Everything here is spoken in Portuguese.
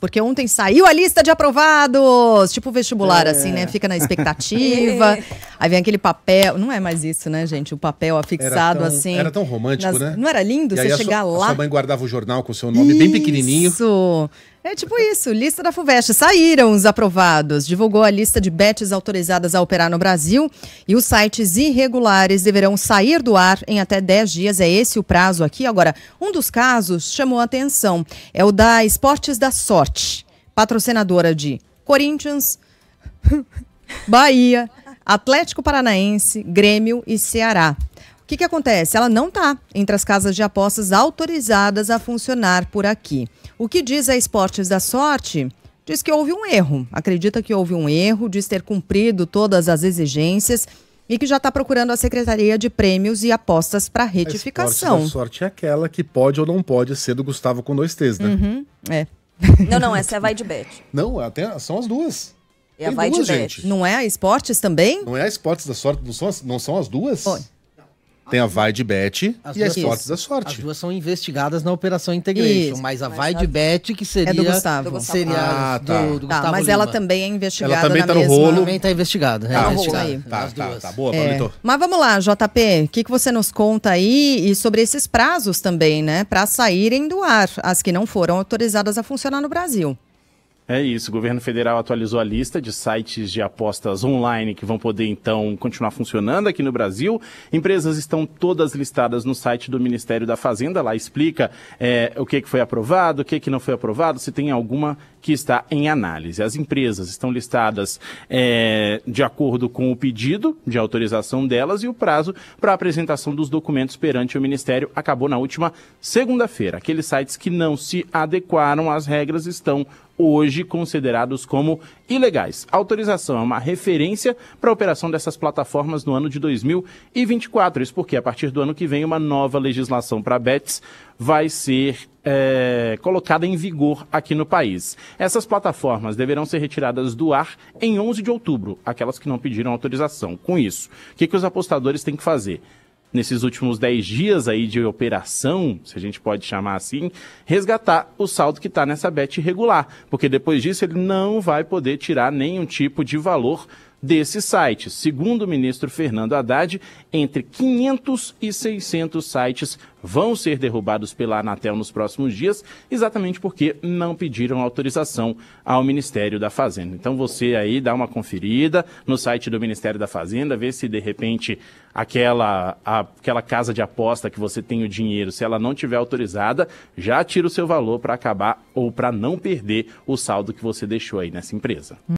Porque ontem saiu a lista de aprovados, tipo vestibular, é. assim, né? Fica na expectativa. Aí vem aquele papel, não é mais isso, né, gente? O papel afixado era tão, assim. Era tão romântico, nas, né? Não era lindo e você chegar sua, lá. Sua mãe guardava o jornal com o seu nome isso. bem pequenininho. Isso. É tipo isso, lista da FUVEST. Saíram os aprovados. Divulgou a lista de bets autorizadas a operar no Brasil e os sites irregulares deverão sair do ar em até 10 dias. É esse o prazo aqui. Agora, um dos casos chamou a atenção. É o da Esportes da Sorte, patrocinadora de Corinthians, Bahia, Atlético Paranaense, Grêmio e Ceará. O que, que acontece? Ela não está entre as casas de apostas autorizadas a funcionar por aqui. O que diz a Esportes da Sorte? Diz que houve um erro, acredita que houve um erro, diz ter cumprido todas as exigências e que já está procurando a Secretaria de Prêmios e Apostas para retificação. A sorte é aquela que pode ou não pode ser do Gustavo com dois T's, né? Uhum, é. Não, não, essa é a Vai de Bet. Não, é até são as duas. É a Vai duas, gente. Não é a Esportes também? Não é a Esportes da Sorte, não são as, não são as duas? Foi. Tem a Vai de Bet e a Esportes da Sorte. As duas são investigadas na Operação Integration, isso. mas a Vai de Bet, que seria. É do Gustavo. Seria ah, tá. do, do tá, Gustavo mas Lima. ela também é investigada. Ela também na tá no mesma... rolo. Ela também está investigada. Tá, é tá, tá, investigada. Tá, as tá, duas. tá, tá, boa, é. Mas vamos lá, JP, o que, que você nos conta aí e sobre esses prazos também, né? Para saírem do ar, as que não foram autorizadas a funcionar no Brasil. É isso. O governo federal atualizou a lista de sites de apostas online que vão poder, então, continuar funcionando aqui no Brasil. Empresas estão todas listadas no site do Ministério da Fazenda. Lá explica é, o que, que foi aprovado, o que, que não foi aprovado, se tem alguma que está em análise. As empresas estão listadas é, de acordo com o pedido de autorização delas e o prazo para apresentação dos documentos perante o Ministério acabou na última segunda-feira. Aqueles sites que não se adequaram às regras estão hoje hoje considerados como ilegais. A autorização é uma referência para a operação dessas plataformas no ano de 2024. Isso porque a partir do ano que vem uma nova legislação para bets vai ser é, colocada em vigor aqui no país. Essas plataformas deverão ser retiradas do ar em 11 de outubro, aquelas que não pediram autorização. Com isso, o que, que os apostadores têm que fazer? nesses últimos 10 dias aí de operação, se a gente pode chamar assim, resgatar o saldo que está nessa bet regular, porque depois disso ele não vai poder tirar nenhum tipo de valor desse site. Segundo o ministro Fernando Haddad, entre 500 e 600 sites vão ser derrubados pela Anatel nos próximos dias, exatamente porque não pediram autorização ao Ministério da Fazenda. Então você aí dá uma conferida no site do Ministério da Fazenda, vê se de repente aquela, aquela casa de aposta que você tem o dinheiro, se ela não tiver autorizada, já tira o seu valor para acabar ou para não perder o saldo que você deixou aí nessa empresa.